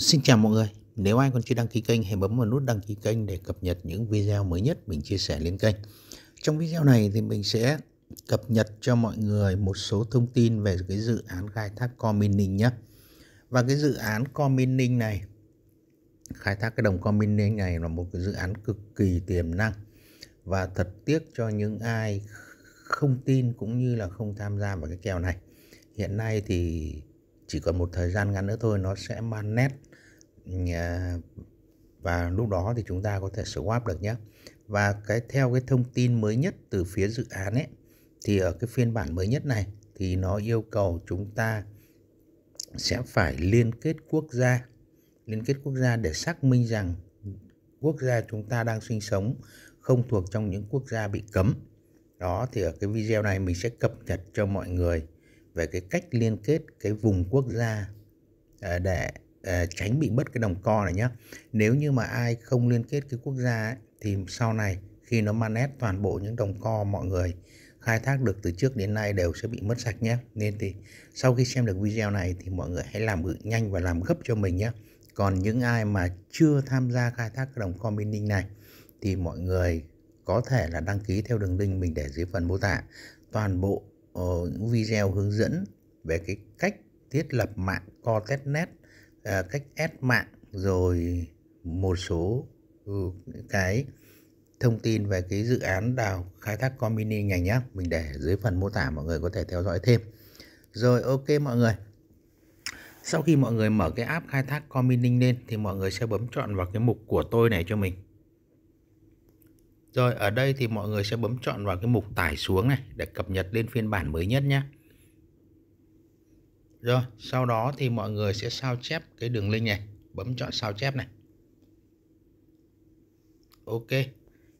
Xin chào mọi người, nếu ai còn chưa đăng ký kênh hãy bấm vào nút đăng ký kênh để cập nhật những video mới nhất mình chia sẻ lên kênh. Trong video này thì mình sẽ cập nhật cho mọi người một số thông tin về cái dự án khai thác core mining nhé. Và cái dự án core mining này, khai thác cái đồng core mining này là một cái dự án cực kỳ tiềm năng và thật tiếc cho những ai không tin cũng như là không tham gia vào cái kèo này. Hiện nay thì chỉ còn một thời gian ngắn nữa thôi nó sẽ man nét à, và lúc đó thì chúng ta có thể swap được nhé và cái theo cái thông tin mới nhất từ phía dự án ấy thì ở cái phiên bản mới nhất này thì nó yêu cầu chúng ta sẽ phải liên kết quốc gia liên kết quốc gia để xác minh rằng quốc gia chúng ta đang sinh sống không thuộc trong những quốc gia bị cấm đó thì ở cái video này mình sẽ cập nhật cho mọi người về cái cách liên kết cái vùng quốc gia ờ, để ờ, tránh bị mất cái đồng co này nhé nếu như mà ai không liên kết cái quốc gia ấy, thì sau này khi nó manet toàn bộ những đồng co mọi người khai thác được từ trước đến nay đều sẽ bị mất sạch nhé nên thì sau khi xem được video này thì mọi người hãy làm nhanh và làm gấp cho mình nhé còn những ai mà chưa tham gia khai thác cái đồng co mining này thì mọi người có thể là đăng ký theo đường link mình để dưới phần mô tả toàn bộ Ờ, những video hướng dẫn về cái cách thiết lập mạng Cortnet, testnet à, cách ép mạng rồi một số ừ, cái thông tin về cái dự án đào khai thác com mini ngành nhé mình để dưới phần mô tả mọi người có thể theo dõi thêm rồi ok mọi người sau khi mọi người mở cái app khai thác com mini lên thì mọi người sẽ bấm chọn vào cái mục của tôi này cho mình rồi ở đây thì mọi người sẽ bấm chọn vào cái mục tải xuống này để cập nhật lên phiên bản mới nhất nhé. Rồi sau đó thì mọi người sẽ sao chép cái đường link này. Bấm chọn sao chép này. Ok.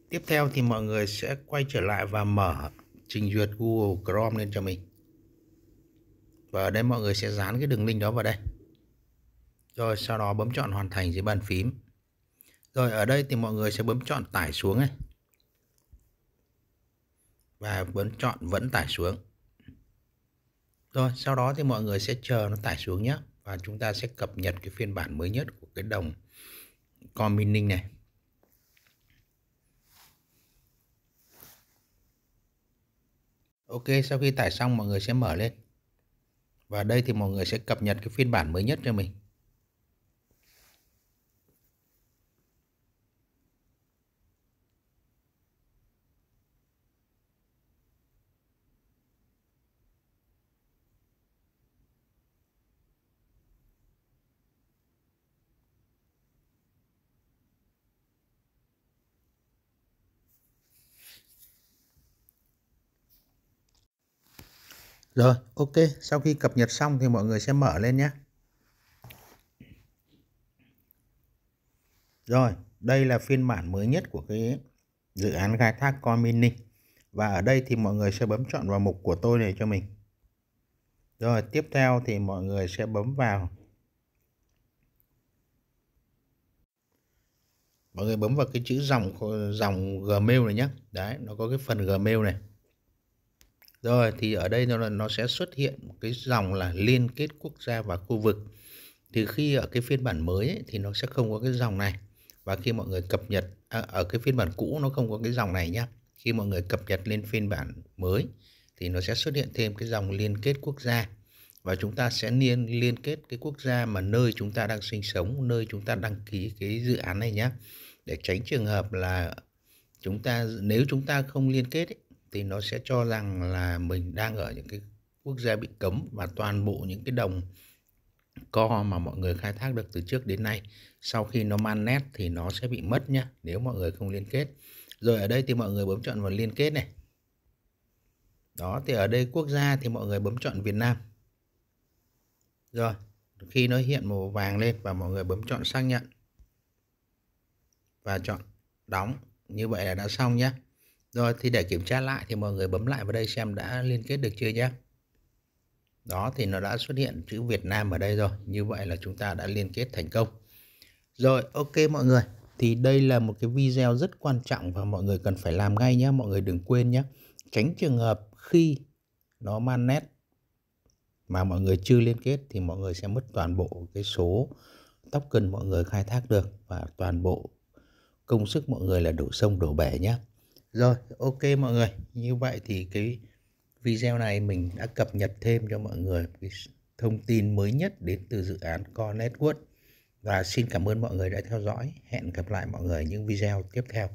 Tiếp theo thì mọi người sẽ quay trở lại và mở trình duyệt Google Chrome lên cho mình. Và ở đây mọi người sẽ dán cái đường link đó vào đây. Rồi sau đó bấm chọn hoàn thành dưới bàn phím. Rồi ở đây thì mọi người sẽ bấm chọn tải xuống này và vẫn chọn vẫn tải xuống rồi sau đó thì mọi người sẽ chờ nó tải xuống nhé và chúng ta sẽ cập nhật cái phiên bản mới nhất của cái đồng con này Ok sau khi tải xong mọi người sẽ mở lên và đây thì mọi người sẽ cập nhật cái phiên bản mới nhất cho mình Rồi, ok, sau khi cập nhật xong thì mọi người sẽ mở lên nhé. Rồi, đây là phiên bản mới nhất của cái dự án khai thác Coin Mini. Và ở đây thì mọi người sẽ bấm chọn vào mục của tôi này cho mình. Rồi, tiếp theo thì mọi người sẽ bấm vào. Mọi người bấm vào cái chữ dòng dòng Gmail này nhé. Đấy, nó có cái phần Gmail này. Rồi thì ở đây nó nó sẽ xuất hiện một cái dòng là liên kết quốc gia và khu vực. Thì khi ở cái phiên bản mới ấy, thì nó sẽ không có cái dòng này và khi mọi người cập nhật à, ở cái phiên bản cũ nó không có cái dòng này nhá. Khi mọi người cập nhật lên phiên bản mới thì nó sẽ xuất hiện thêm cái dòng liên kết quốc gia và chúng ta sẽ liên liên kết cái quốc gia mà nơi chúng ta đang sinh sống, nơi chúng ta đăng ký cái dự án này nhé để tránh trường hợp là chúng ta nếu chúng ta không liên kết ấy, thì nó sẽ cho rằng là mình đang ở những cái quốc gia bị cấm và toàn bộ những cái đồng co mà mọi người khai thác được từ trước đến nay sau khi nó man nét thì nó sẽ bị mất nhá nếu mọi người không liên kết rồi ở đây thì mọi người bấm chọn vào liên kết này đó thì ở đây quốc gia thì mọi người bấm chọn Việt Nam rồi khi nó hiện màu vàng lên và mọi người bấm chọn xác nhận và chọn đóng như vậy là đã xong nhé rồi thì để kiểm tra lại thì mọi người bấm lại vào đây xem đã liên kết được chưa nhé. Đó thì nó đã xuất hiện chữ Việt Nam ở đây rồi. Như vậy là chúng ta đã liên kết thành công. Rồi ok mọi người. Thì đây là một cái video rất quan trọng và mọi người cần phải làm ngay nhé. Mọi người đừng quên nhé. Tránh trường hợp khi nó man nét mà mọi người chưa liên kết thì mọi người sẽ mất toàn bộ cái số token mọi người khai thác được và toàn bộ công sức mọi người là đổ sông đổ bể nhé. Rồi, ok mọi người. Như vậy thì cái video này mình đã cập nhật thêm cho mọi người cái thông tin mới nhất đến từ dự án Core Network. Và xin cảm ơn mọi người đã theo dõi. Hẹn gặp lại mọi người những video tiếp theo.